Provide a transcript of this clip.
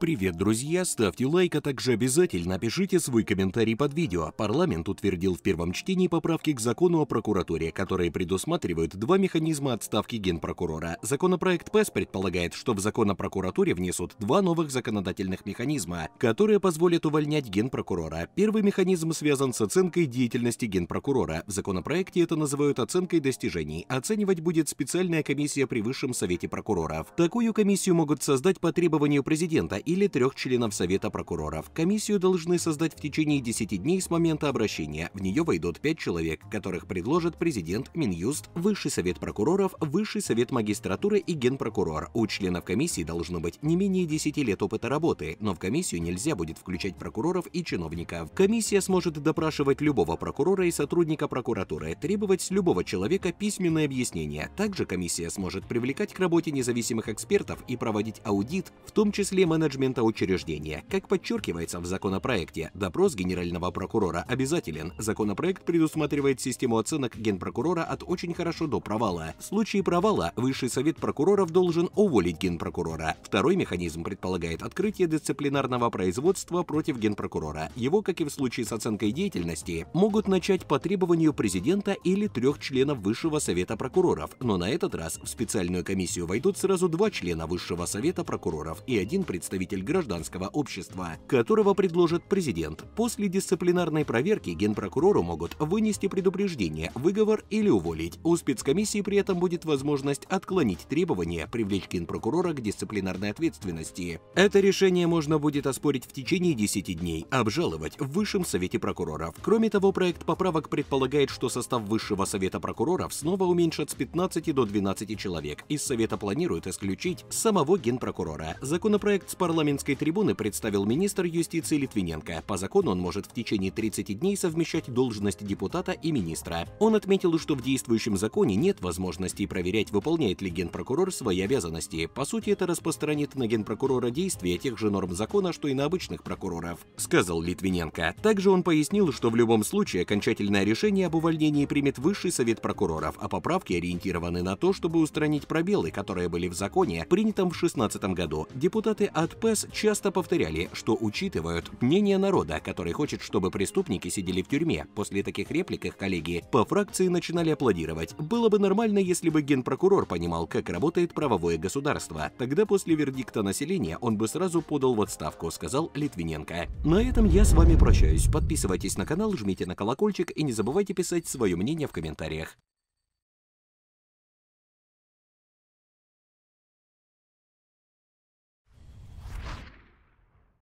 Привет, друзья! Ставьте лайк, а также обязательно пишите свой комментарий под видео. Парламент утвердил в первом чтении поправки к закону о прокуратуре, которые предусматривают два механизма отставки генпрокурора. Законопроект ПЭС предполагает, что в закон о прокуратуре внесут два новых законодательных механизма, которые позволят увольнять генпрокурора. Первый механизм связан с оценкой деятельности генпрокурора. В законопроекте это называют оценкой достижений. Оценивать будет специальная комиссия при Высшем Совете прокуроров. Такую комиссию могут создать по требованию президента или трех членов Совета прокуроров. Комиссию должны создать в течение 10 дней с момента обращения. В нее войдут 5 человек, которых предложат президент, Минюст, Высший Совет прокуроров, Высший Совет магистратуры и Генпрокурор. У членов комиссии должно быть не менее 10 лет опыта работы, но в комиссию нельзя будет включать прокуроров и чиновников. Комиссия сможет допрашивать любого прокурора и сотрудника прокуратуры, требовать с любого человека письменное объяснение. Также комиссия сможет привлекать к работе независимых экспертов и проводить аудит, в том числе менеджмент менеджмента учреждения. Как подчеркивается в законопроекте, допрос генерального прокурора обязателен. Законопроект предусматривает систему оценок генпрокурора от очень хорошо до провала. В случае провала Высший совет прокуроров должен уволить генпрокурора. Второй механизм предполагает открытие дисциплинарного производства против генпрокурора. Его, как и в случае с оценкой деятельности, могут начать по требованию президента или трех членов Высшего совета прокуроров, но на этот раз в специальную комиссию войдут сразу два члена Высшего совета прокуроров и один представитель представитель гражданского общества, которого предложит президент. После дисциплинарной проверки генпрокурору могут вынести предупреждение, выговор или уволить. У спецкомиссии при этом будет возможность отклонить требования, привлечь генпрокурора к дисциплинарной ответственности. Это решение можно будет оспорить в течение 10 дней, обжаловать в Высшем Совете прокуроров. Кроме того, проект поправок предполагает, что состав Высшего Совета прокуроров снова уменьшат с 15 до 12 человек. Из Совета планируют исключить самого генпрокурора. Законопроект с парламентом парламентской трибуны представил министр юстиции Литвиненко. По закону он может в течение 30 дней совмещать должность депутата и министра. Он отметил, что в действующем законе нет возможности проверять, выполняет ли генпрокурор свои обязанности. По сути, это распространит на генпрокурора действия тех же норм закона, что и на обычных прокуроров, сказал Литвиненко. Также он пояснил, что в любом случае окончательное решение об увольнении примет Высший совет прокуроров, а поправки ориентированы на то, чтобы устранить пробелы, которые были в законе, принятом в 2016 году. Депутаты от П ФБС часто повторяли, что учитывают мнение народа, который хочет, чтобы преступники сидели в тюрьме. После таких реплик их коллеги по фракции начинали аплодировать. Было бы нормально, если бы генпрокурор понимал, как работает правовое государство. Тогда после вердикта населения он бы сразу подал в отставку, сказал Литвиненко. На этом я с вами прощаюсь. Подписывайтесь на канал, жмите на колокольчик и не забывайте писать свое мнение в комментариях.